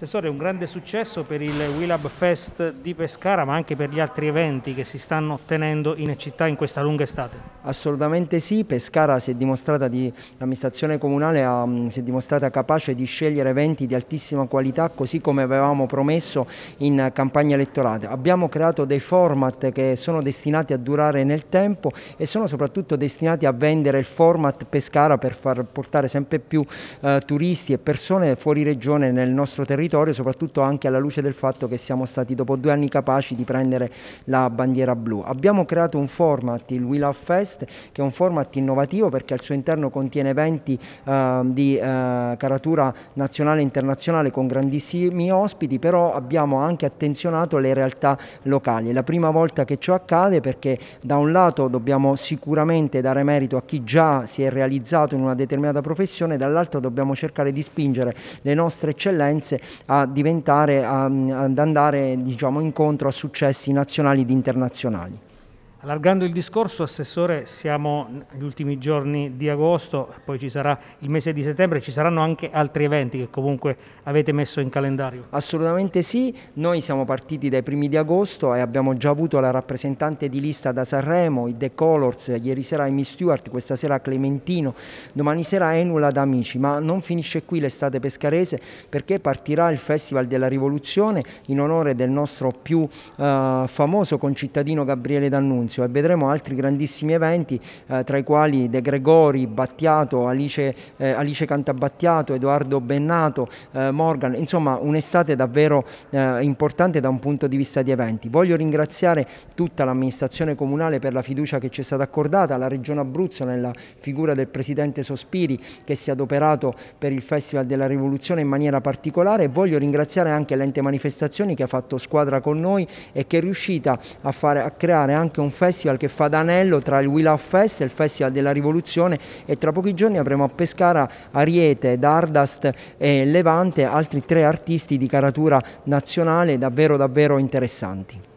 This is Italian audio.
Assessore, un grande successo per il Willab Fest di Pescara, ma anche per gli altri eventi che si stanno tenendo in città in questa lunga estate. Assolutamente sì, Pescara si è dimostrata di, l'amministrazione comunale ha, si è dimostrata capace di scegliere eventi di altissima qualità così come avevamo promesso in campagna elettorale. Abbiamo creato dei format che sono destinati a durare nel tempo e sono soprattutto destinati a vendere il format Pescara per far portare sempre più eh, turisti e persone fuori regione nel nostro territorio, soprattutto anche alla luce del fatto che siamo stati dopo due anni capaci di prendere la bandiera blu. Abbiamo creato un format, il We Love Fest, Fest, che è un format innovativo perché al suo interno contiene eventi eh, di eh, caratura nazionale e internazionale con grandissimi ospiti, però abbiamo anche attenzionato le realtà locali. È la prima volta che ciò accade perché da un lato dobbiamo sicuramente dare merito a chi già si è realizzato in una determinata professione, dall'altro dobbiamo cercare di spingere le nostre eccellenze a diventare, a, ehm, ad andare diciamo, incontro a successi nazionali ed internazionali. Allargando il discorso, Assessore, siamo negli ultimi giorni di agosto, poi ci sarà il mese di settembre, ci saranno anche altri eventi che comunque avete messo in calendario? Assolutamente sì, noi siamo partiti dai primi di agosto e abbiamo già avuto la rappresentante di lista da Sanremo, i The Colors, ieri sera Amy Stewart, questa sera Clementino, domani sera Enula da Amici, ma non finisce qui l'estate pescarese perché partirà il Festival della Rivoluzione in onore del nostro più eh, famoso concittadino Gabriele D'Annunzio D'Annunzio e vedremo altri grandissimi eventi eh, tra i quali De Gregori, Battiato, Alice, eh, Alice Cantabattiato, Edoardo Bennato, eh, Morgan, insomma un'estate davvero eh, importante da un punto di vista di eventi. Voglio ringraziare tutta l'amministrazione comunale per la fiducia che ci è stata accordata, la Regione Abruzzo nella figura del Presidente Sospiri che si è adoperato per il Festival della Rivoluzione in maniera particolare e voglio ringraziare anche l'ente manifestazioni che ha fatto squadra con noi e che è riuscita a, fare, a creare anche un festival che fa da anello tra il Will of Fest e il Festival della Rivoluzione e tra pochi giorni avremo a Pescara Ariete, Dardast e Levante altri tre artisti di caratura nazionale davvero davvero interessanti.